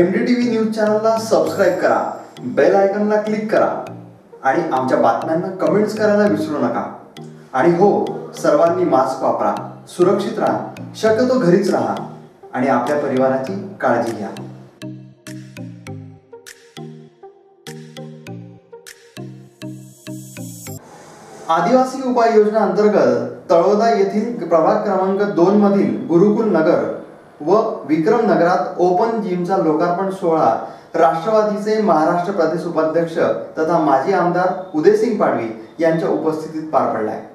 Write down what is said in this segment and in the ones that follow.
MDTV news चॅनलला subscribe करा bell आयकनला क्लिक करा आणि आमच्या बातम्यांना कमेंट्स करायला विसरू नका आणि हो सर्वांनी मास्क वापरा सुरक्षित राहा शक्यतो घरीच राहा आणि आपल्या परिवाराची काळजी घ्या आदिवासी उपाययोजना अंतर्गत तळोदा येथील प्रभाग क्रमांक दोन मधील गुरुकुल नगर व विक्रम नगरात ओपन जिमचा लोकार्पण सोहळा राष्ट्रवादीचे महाराष्ट्र प्रदेश उपाध्यक्ष तथा माजी आमदार उदयसिंग पाडवी यांच्या उपस्थितीत पार पडला आहे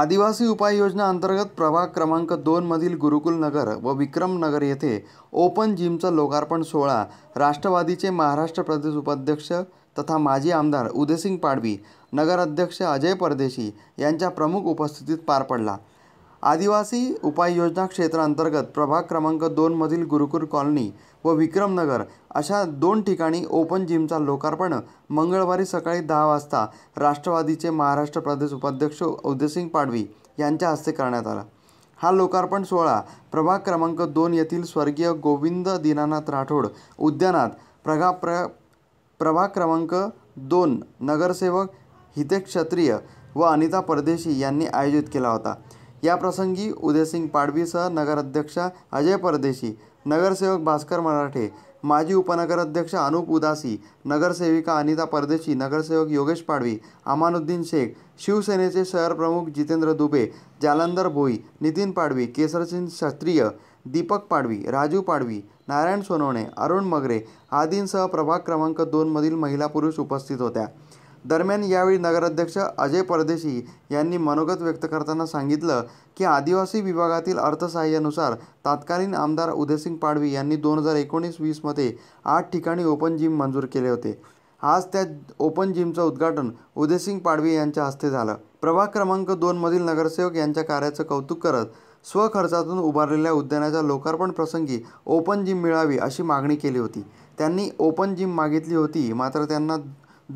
आदिवासी उपाययोजना अंतर्गत प्रभाग क्रमांक मधील गुरुकुल नगर व विक्रमनगर येथे ओपन जिमचा लोकार्पण सोहळा राष्ट्रवादीचे महाराष्ट्र प्रदेश उपाध्यक्ष तथा माजी आमदार उदयसिंग पाडवी नगराध्यक्ष अजय परदेशी यांच्या प्रमुख उपस्थितीत पार पडला आदिवासी उपाययोजना क्षेत्रांतर्गत प्रभाग क्रमांक दोनमधील गुरुकुल कॉलनी व विक्रमनगर अशा दोन ठिकाणी ओपन जिमचा लोकार्पण मंगळवारी सकाळी दहा वाजता राष्ट्रवादीचे महाराष्ट्र प्रदेश उपाध्यक्ष उदयसिंग पाडवी यांच्या हस्ते करण्यात आला हा लोकार्पण सोहळा प्रभाग क्रमांक दोन येथील स्वर्गीय गोविंद दीनानाथ राठोड उद्यानात प्रगा प्र प्रभाग क्रमांक दोन नगरसेवक हितेश क्षत्रिय व अनिता परदेशी यांनी आयोजित केला होता या प्रसंगी उदयसिंग पाडवीसह नगराध्यक्ष अजय परदेशी नगरसेवक भास्कर मराठे माजी उपनगराध्यक्ष अनुप उदासी नगरसेविका अनिता परदेशी नगरसेवक योगेश पाडवी अमानुद्दीन शेख शिवसेनेचे शहर प्रमुख जितेंद्र दुबे जालंधर भोई नितीन पाडवी केसरसिंग क्षत्रिय दीपक पाडवी राजू पाडवी नारायण सोनवणे अरुण मगरे आदींसह प्रभाग क्रमांक दोनमधील महिला पुरुष उपस्थित होत्या दरम्यान यावेळी नगराध्यक्ष अजय परदेशी यांनी मनोगत व्यक्त करताना सांगितलं की आदिवासी विभागातील अर्थसहाय्यानुसार तात्कालीन आमदार उदयसिंग पाडवी यांनी दोन हजार एकोणीस वीसमध्ये आठ ठिकाणी ओपन जिम मंजूर केले होते आज त्या ओपन जिमचं उद्घाटन उदयसिंग पाडवी यांच्या हस्ते झालं प्रभाग क्रमांक दोनमधील नगरसेवक यांच्या कार्याचं कौतुक करत स्वखर्चातून उभारलेल्या उद्यानाच्या लोकार्पण प्रसंगी ओपन जिम मिळावी अशी मागणी केली होती त्यांनी ओपन जिम मागितली होती मात्र त्यांना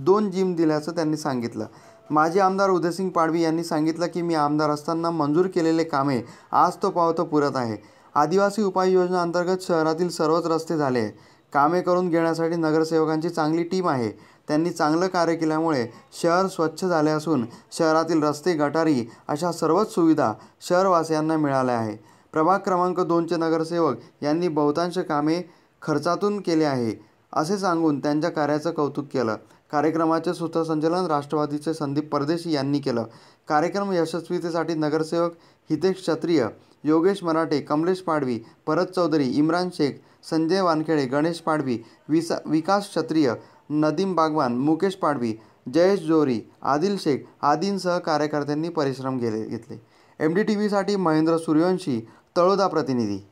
दोन जिम दिल्याचं त्यांनी सांगितलं माजी आमदार उदयसिंग पाडवी यांनी सांगितलं की मी आमदार असताना मंजूर केलेले कामे आज तो पावतो पुरत आहे आदिवासी उपाययोजना अंतर्गत शहरातील सर्वच रस्ते झाले कामे करून घेण्यासाठी नगरसेवकांची चांगली टीम आहे त्यांनी चांगलं कार्य केल्यामुळे शहर स्वच्छ झाले असून शहरातील रस्ते गटारी अशा सर्वच सुविधा शहरवासियांना मिळाल्या आहे प्रभाग क्रमांक दोनचे नगरसेवक यांनी बहुतांश कामे खर्चातून केले आहे असे सांगून त्यांच्या कार्याचं कौतुक केलं कार्यक्रमाचे सूत्रसंचलन राष्ट्रवादीचे संदीप परदेशी यांनी केलं कार्यक्रम यशस्वीतेसाठी नगरसेवक हितेश क्षत्रिय योगेश मराठे कमलेश पाडवी भरत चौधरी इम्रान शेख संजय वानखेडे गणेश पाडवी विसा विकास क्षत्रिय नदीम बागवान मुकेश पाडवी जयेश जोरी आदिल शेख आदींसह कार्यकर्त्यांनी परिश्रम घेले घेतले एम डी टी व्हीसाठी महेंद्र सूर्यवंशी तळोदा प्रतिनिधी